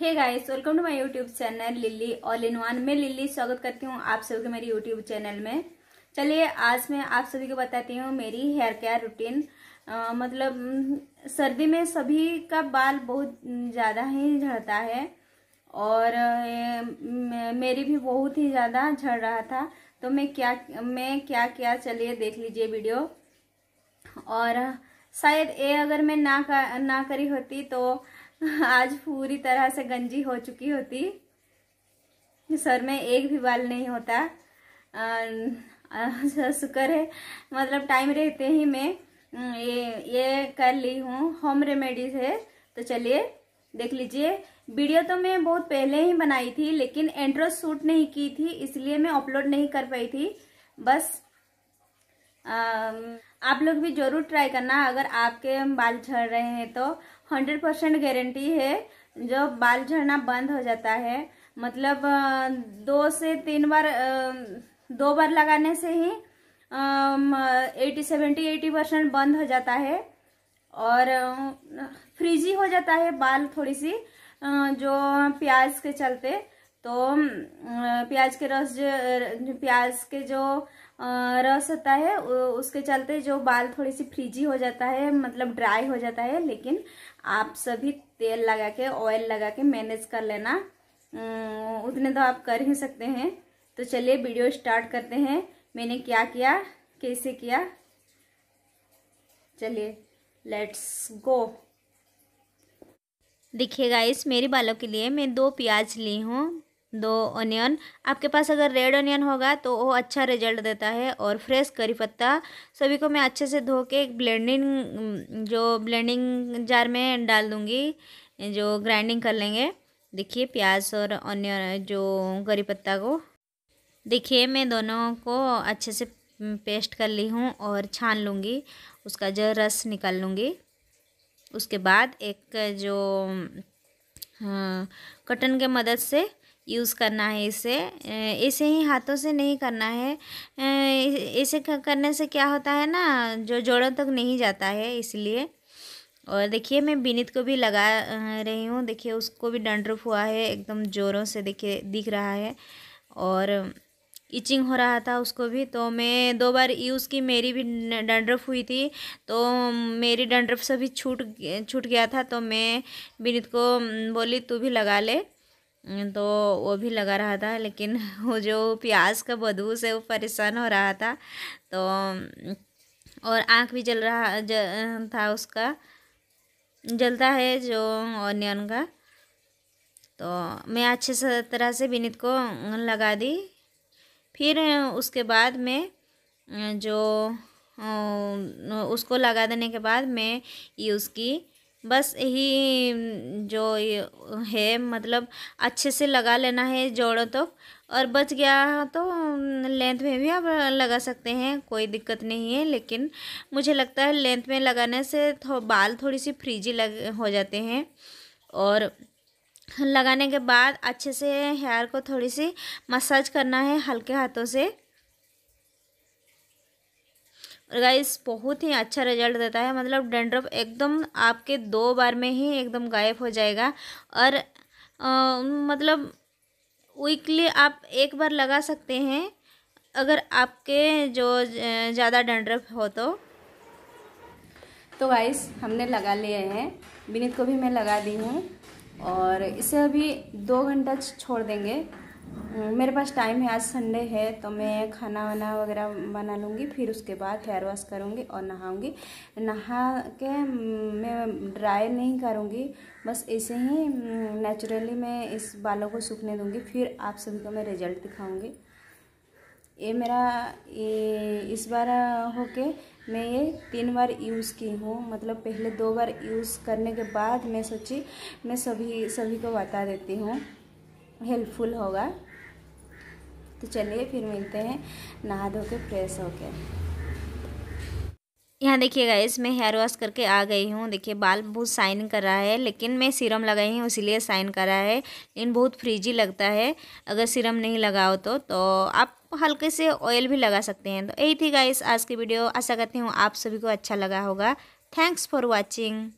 hey guys welcome to my YouTube channel Lily all in one मैं Lily स्वागत करती हूँ आप सभी के मेरे यूट्यूब चैनल में चलिए आज मैं आप सभी को बताती हूँ मेरी हेयर केयर रूटीन मतलब सर्दी में सभी का बाल बहुत ज़्यादा ही झड़ता है और मेरी भी बहुत ही ज़्यादा झड़ रहा था तो मैं क्या मैं क्या क्या चलिए देख लीजिए वीडियो और शायद ये अगर मैं ना कर, ना करी होती तो आज पूरी तरह से गंजी हो चुकी होती सर में एक भी बाल नहीं होता शुक्र है मतलब टाइम रहते ही मैं ये ये कर ली हूँ होम रेमेडीज है तो चलिए देख लीजिए वीडियो तो मैं बहुत पहले ही बनाई थी लेकिन एंट्रो शूट नहीं की थी इसलिए मैं अपलोड नहीं कर पाई थी बस आप लोग भी जरूर ट्राई करना अगर आपके बाल झड़ रहे हैं तो हंड्रेड परसेंट गारंटी है जो बाल झड़ना बंद हो जाता है मतलब दो से तीन बार दो बार लगाने से ही एटी सेवेंटी एटी परसेंट बंद हो जाता है और फ्रीजी हो जाता है बाल थोड़ी सी जो प्याज के चलते तो प्याज के रस प्याज के जो रस होता है उसके चलते जो बाल थोड़ी सी फ्रीजी हो जाता है मतलब ड्राई हो जाता है लेकिन आप सभी तेल लगा के ऑयल लगा के मैनेज कर लेना उतने तो आप कर ही सकते हैं तो चलिए वीडियो स्टार्ट करते हैं मैंने क्या किया कैसे किया चलिए लेट्स गो देखिए गाइस मेरे बालों के लिए मैं दो प्याज ली हूँ दो ऑनियन आपके पास अगर रेड ऑनियन होगा तो वो अच्छा रिजल्ट देता है और फ्रेश करी पत्ता सभी को मैं अच्छे से धो के एक ब्लेंडिंग जो ब्लेंडिंग जार में डाल दूँगी जो ग्राइंडिंग कर लेंगे देखिए प्याज और ऑनियन जो करी पत्ता को देखिए मैं दोनों को अच्छे से पेस्ट कर ली हूँ और छान लूँगी उसका जो रस निकाल लूँगी उसके बाद एक जो हाँ, कटन के मदद से यूज़ करना है इसे ऐसे ही हाथों से नहीं करना है ऐसे करने से क्या होता है ना जो जोड़ों तक नहीं जाता है इसलिए और देखिए मैं बिनित को भी लगा रही हूँ देखिए उसको भी डंड्रफ हुआ है एकदम जोरों से देखिए दिख रहा है और इचिंग हो रहा था उसको भी तो मैं दो बार यूज़ की मेरी भी डंड्रफ हुई थी तो मेरी डंड्रफ से भी छूट छूट गया था तो मैं बिनित को बोली तू भी लगा ले तो वो भी लगा रहा था लेकिन वो जो प्याज का बदबू से वो परेशान हो रहा था तो और आँख भी जल रहा ज, था उसका जलता है जो ऑनियन का तो मैं अच्छे से तरह से विनीत को लगा दी फिर उसके बाद में जो उसको लगा देने के बाद मैं ये उसकी बस यही जो है मतलब अच्छे से लगा लेना है जोड़ों तो और बच गया तो लेंथ में भी आप लगा सकते हैं कोई दिक्कत नहीं है लेकिन मुझे लगता है लेंथ में लगाने से थो, बाल थोड़ी सी फ्रीजी लग हो जाते हैं और लगाने के बाद अच्छे से हेयर को थोड़ी सी मसाज करना है हल्के हाथों से और गाइस बहुत ही अच्छा रिजल्ट देता है मतलब डेंड्रफ एकदम आपके दो बार में ही एकदम गायब हो जाएगा और आ, मतलब वीकली आप एक बार लगा सकते हैं अगर आपके जो ज़्यादा डेंड्रफ हो तो तो गाइस हमने लगा लिए हैं विनीत को भी मैं लगा दी हूँ और इसे अभी दो घंटा छोड़ देंगे मेरे पास टाइम है आज संडे है तो मैं खाना वाना वगैरह बना लूँगी फिर उसके बाद हेयर वॉश करूँगी और नहाऊँगी नहा के मैं ड्राई नहीं करूँगी बस ऐसे ही नेचुरली मैं इस बालों को सूखने दूँगी फिर आप सभी को मैं रिजल्ट दिखाऊँगी ये मेरा ये इस बार होके मैं ये तीन बार यूज़ की हूँ मतलब पहले दो बार यूज़ करने के बाद मैं सोची मैं सभी सभी को बता देती हूँ हेल्पफुल होगा तो चलिए फिर मिलते हैं नहा धो के फ्रेश होके यहाँ देखिए गाइस मैं हेयर वॉश करके आ गई हूँ देखिए बाल बहुत साइन कर रहा है लेकिन मैं सीरम लगाई हूँ इसीलिए साइन कर रहा है लेकिन बहुत फ्रीजी लगता है अगर सीरम नहीं लगाओ तो तो आप हल्के से ऑयल भी लगा सकते हैं तो यही थी गाइस आज की वीडियो आशा करती हूँ आप सभी को अच्छा लगा होगा थैंक्स फॉर वॉचिंग